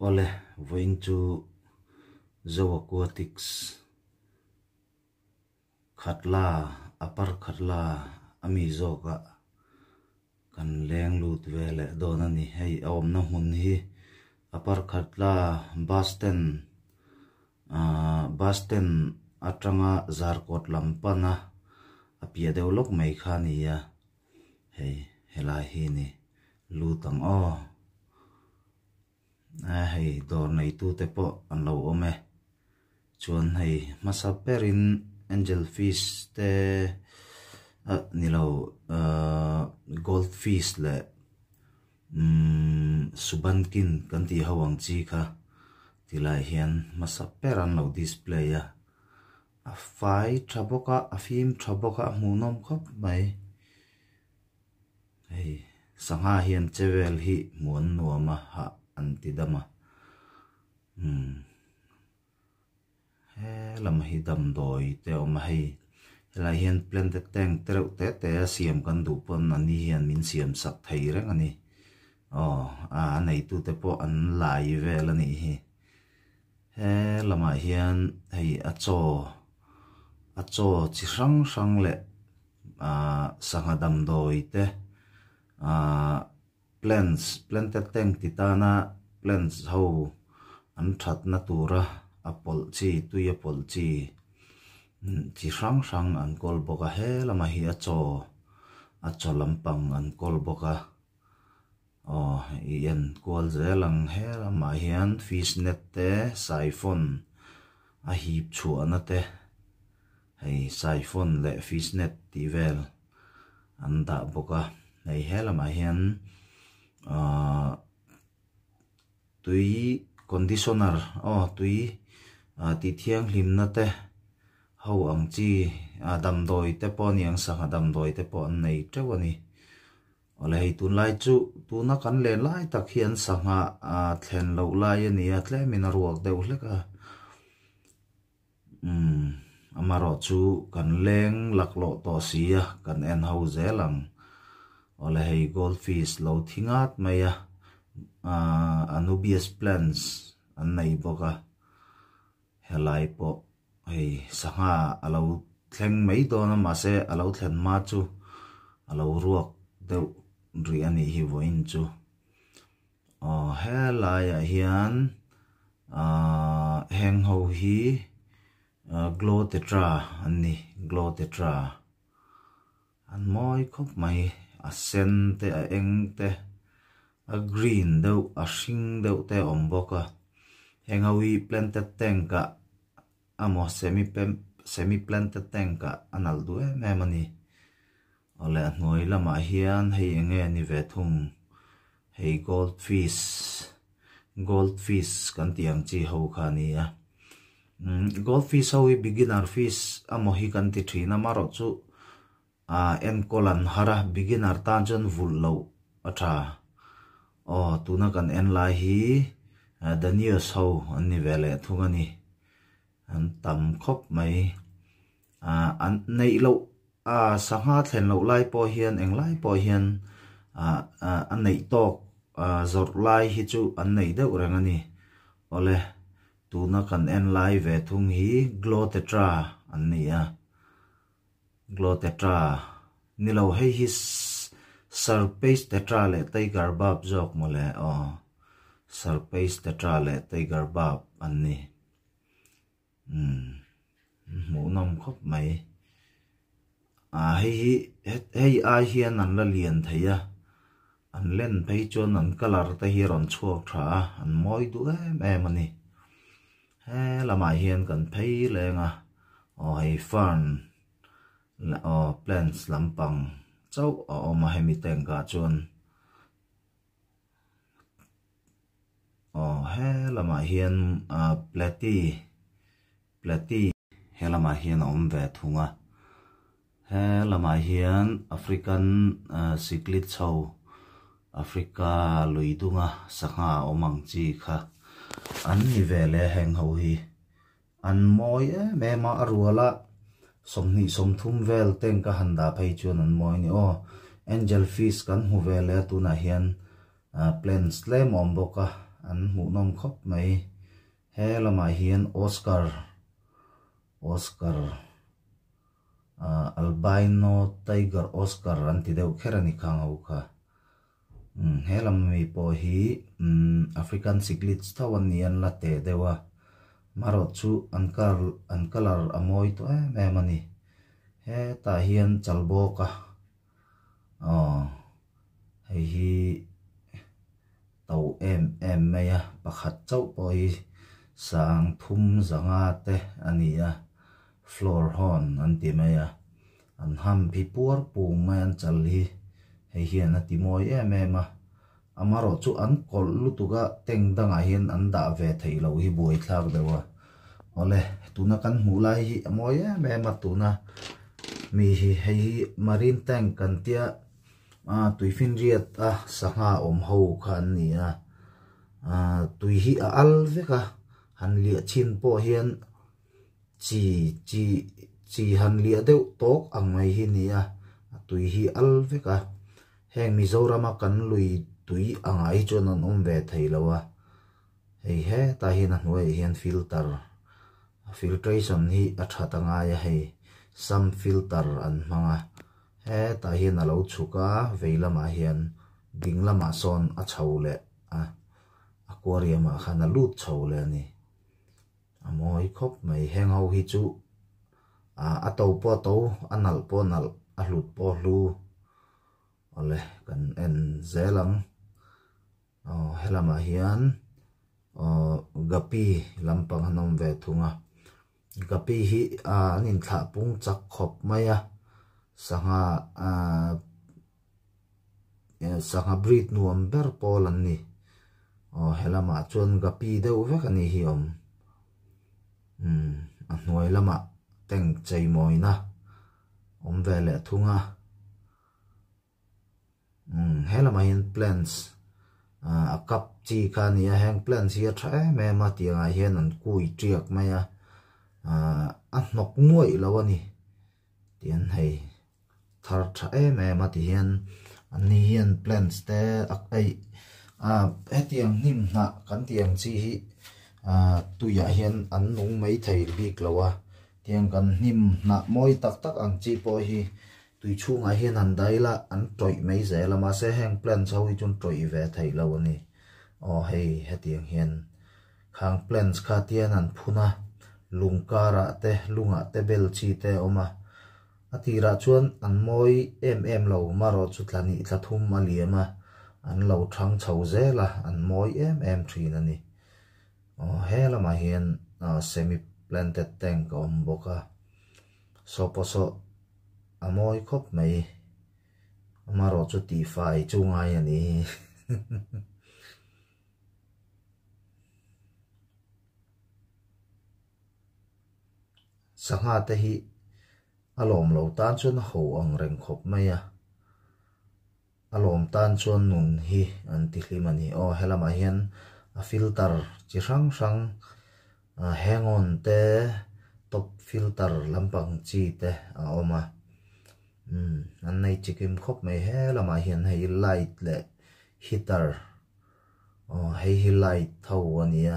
Ole, going to the aquatics. Khatla, upper khatla, ami zoga. Kan leng lut vele, donani, hey, om na hun hi. Upper khatla, basten, basten, atranga zarkot lampana. Apia mei khani ya. Hey, helahini, lutang, oh. à hay tổ này tu tế bộ ăn lâu ôm ấy chuan hay masaperin angel fish te à, ni lâu uh, gold fish lệ um, mm, subankin kan ti hawang chi kha ti lai hian masa peran lo display a a fai thaboka a phim thaboka hmunom khop mai hey sanga hian chevel hi muan nuama ha antidama um he lam hi dam doi te om hei helai hian plan te teng tereuh te te a siam kan du pon ani hian min siam sak thei reng ani aw a nei tu te pawh an lai vel ani hi he lamah hian hei a chaw a chaw chỉ hrang hrang leh a sanga dam doi te a plans plan ta teng ti ta na plans ho an that na tu ra apol chi tu ye pol chi hmm, chi rang rang an kol bo ga he la ma hi a cho a cho lam pang an kol bo ga o la ma hi an te siphon a hi chu te hei siphon le fis net ti vel an da bo la ma hi Ờ, tui conditioner o ờ, tui ờ, ti thiang hlim na te ho ang chi dam à, doi te po ni ang sang dam à, doi te po an nei trewa ni ole hei tun lai chu tu na kan lai tak hian sanga a à, thlen lo lai ani a tle min a ruak deuh hleka um amaro chu kan leng laklo to sia kan en ze lang o le hei Goldfish lau tingat mei ya a Anubias Plants an nei poka he hei sanga alau teng mei do na alau teng ma chu alau ruak daw ri hi vo chu o he lai ya hi an heng hou hi a Glow Tetra ani an moi kuk mei a sen te a eng te a green deu a shing deu te omboka. bawk heng a wi planted tank a amaw semi semi planted tank a a du e em em ole a hnuai lamah hian hei enge ni ve thum hei gold fish gold fish kan chi ho kha ni a mm, gold fish a beginner fish amaw hi kan ti thin maro chu a à, em kolan hara beginner tan lâu à lo atha o tuna kan en lai hi danius ho đi ni vele thungani an tam khop mai a an nei lo a lâu lại lo lai po hian eng lai po hian a à, à, an nei tok zor lai hi nay đâu rồi deuh đi ole tuna kan en lại về thung hi glotetra anh ni a glote tra nilo hei his surface tetra le tiger bab jok mo le o surface tetra le tiger bab an ni hmm. mu nom khop mai à hei hi hei a hian an la lian thei a an len phei chon an color te hi ron chuak tha an moi du em em ani he lamai hian kan phei lenga o hei fan o Plants Lampung tso o oma he mi tengka zon o he lama hien a Platy Platy he lama hien o oom ve thunga he lama hien African Cichlid Tso Africa Lui Tunga sakha o oma njika an i ve leheng hou hi an moi e me ma aru somni somthum vel teng ka handa phai chuan an moi ni o oh, angel fees kan mu vel le tuna hian plan slam om boka an mu nom khop mai he lama hian oscar oscar albino tiger oscar an ti deu kherani khang hmm, helam mi po hi hmm, african cichlids thawan ni dewa marot chu an kal an kalar amoi to eh, em em ani he ta hian chalbo ka ờ hei hi tàu em em mây à bạc hạt châu bồi sang thum zanga te ani à floor hon an ti mây à an ham pi puar pu mai an chal hi hei hian a ti moi em em à amaro chu an kol lutuga tengdang a hian an dah ve thei lo hi buai thlak deuh a ole tuna kan hmu lai hi amawi em em a tuna mi hi hei hi marine tank kan tia a tuifin riat a sanga om ho khan ni a a tui hi a al veka han lia chin po hian chi chi chi han lia deuh tok angai hi ni a tui hi al veka heng mizorama kan lui tui anga i cho an awm về thei lo a hei he ta hian a à, hnuai hian filter filtration hi a à, that anga ya à, hei sam filter an hmanga he ta hian a lo chuka veilamah hian ding lamah son a chho le a aquarium ah khan a lut chho le ani a mawi khop mày hang ho hi chu a tàu po tàu a nal po nal a hlut po hlu ole kan en zelang helama hian gapi lampang hanom ve thunga gapi hi anin thla pung maya sanga sanga breed nuam ber polan helama chon gapi deu ve lama teng chei moi na om helama hian plants akap chi ka ni a hang plan si a tha me ma ti nga hian an kui triak mai a a nok ngoi lo ani ti an hei thar tha e me ma ti hian an ni hian plan ste a ai a he ti ang nim na kan ti ang chi hi a tu ya hian an nu mai thai bik lo a ti ang kan nim na moi tak tak ang chi po hi tùy chu ngài hiền hẳn đấy là ăn trội mấy dễ là mà sẽ hang plan sau khi chúng trội về thầy lâu nè ờ hay hết tiếng hiền khang plan khá tiền hẳn phuna lung ca ra te lung ạ te bel chi te oma à thì ra chuan ăn môi em em lâu mà rồi chút là nị là thum mà liếm mà ăn lâu trăng chầu dễ là ăn môi em em trì nè nè ờ hay là mà hiền ờ, semi planted tank ông boka so po so a moikok mei a maa rozo di fai zunga ya ni sanga te hi a loom loo tanchon na xoo oong ringkop mei ya a loom tanchon nun hi an tiki mani oo he la maa hien a filter zi shang shang a he te top filter lam pang te a ooma Ừ, anh này chỉ kiếm khóc mày hết là mà hiện hay light le heater o ờ, hei hi light tho ania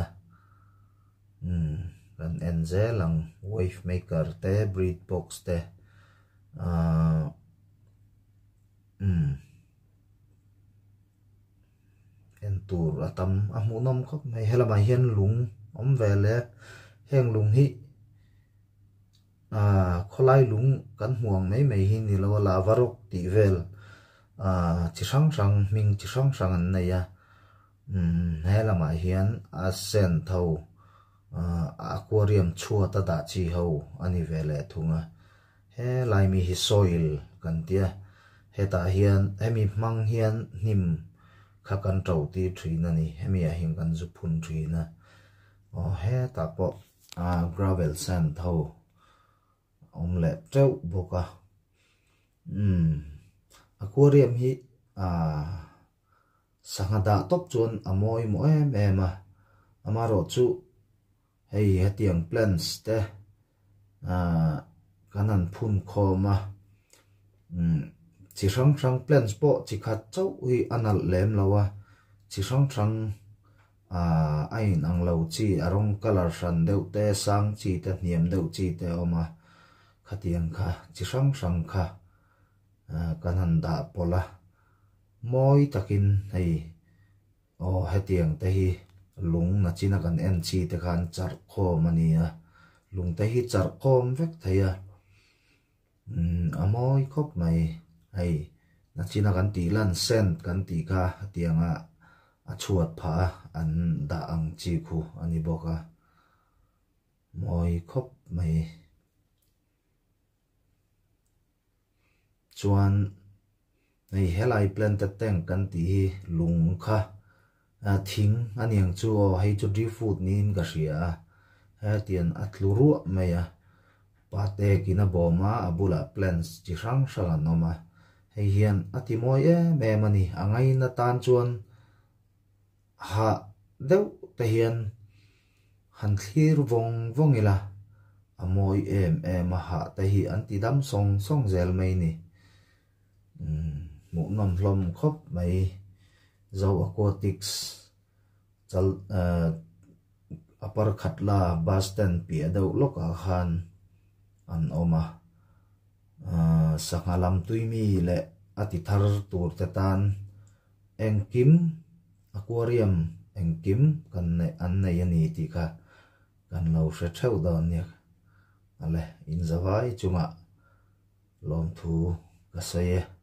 um kan à. ừ, enze lang wave maker te breed box te uh, ờ, ừ. um en tur atam amunom à, khop me helama hian lung về vele hiện lung hi kholai lung kan huang mei mei hin ni lo la varok ti vel a chi sang sang ming chi sang sang an nei ya um om le treu boka um aquarium hi a sangada top chon amoi mo em em a amaro chu hei hetiang plants à, a ăn à, à, à, phun khoma um chi rang rang plants po chi khat chau ui anal lem lawa chi rang rang à, anh ăn lâu chi rong color san deuh te sáng chi te niam deuh chi te à. ka tiang ka, jisang shang ka ka nanda pola moi takin hai o hai tiang tahi lung naci nakan enchi, teka njar ko mani ya lung tahi jar ko mvek tahi ya a moi koc mai hai, naci nakan ti lan kan ti ka, a chuat pa, an daang jiku, an ibo ka moi koc mai chuan nei helai plan te teng kan ti hi lung kha thính anh em chu hei chu dri food nin ka hria à tian atlu ru e na a pate à boma abula plans chi hrang hrang anoma hei hian atimoi em em anh ấy na tan chuan ha đâu te hiện hẳn thlir vong vong à amoi em em ha te hi an ti đâm song song zel mày nè Ừ, mũ nằm lom khóc mấy dầu aquatics chal apar ờ, khatla bastan pia deuh lok a khan an oma à. ờ, sangalam tuimi le atithar à tur te tan engkim aquarium engkim kan ne an nei ani ti kha kan lo hre theu dawn nia ale in zawai chunga à. lom thu ka saye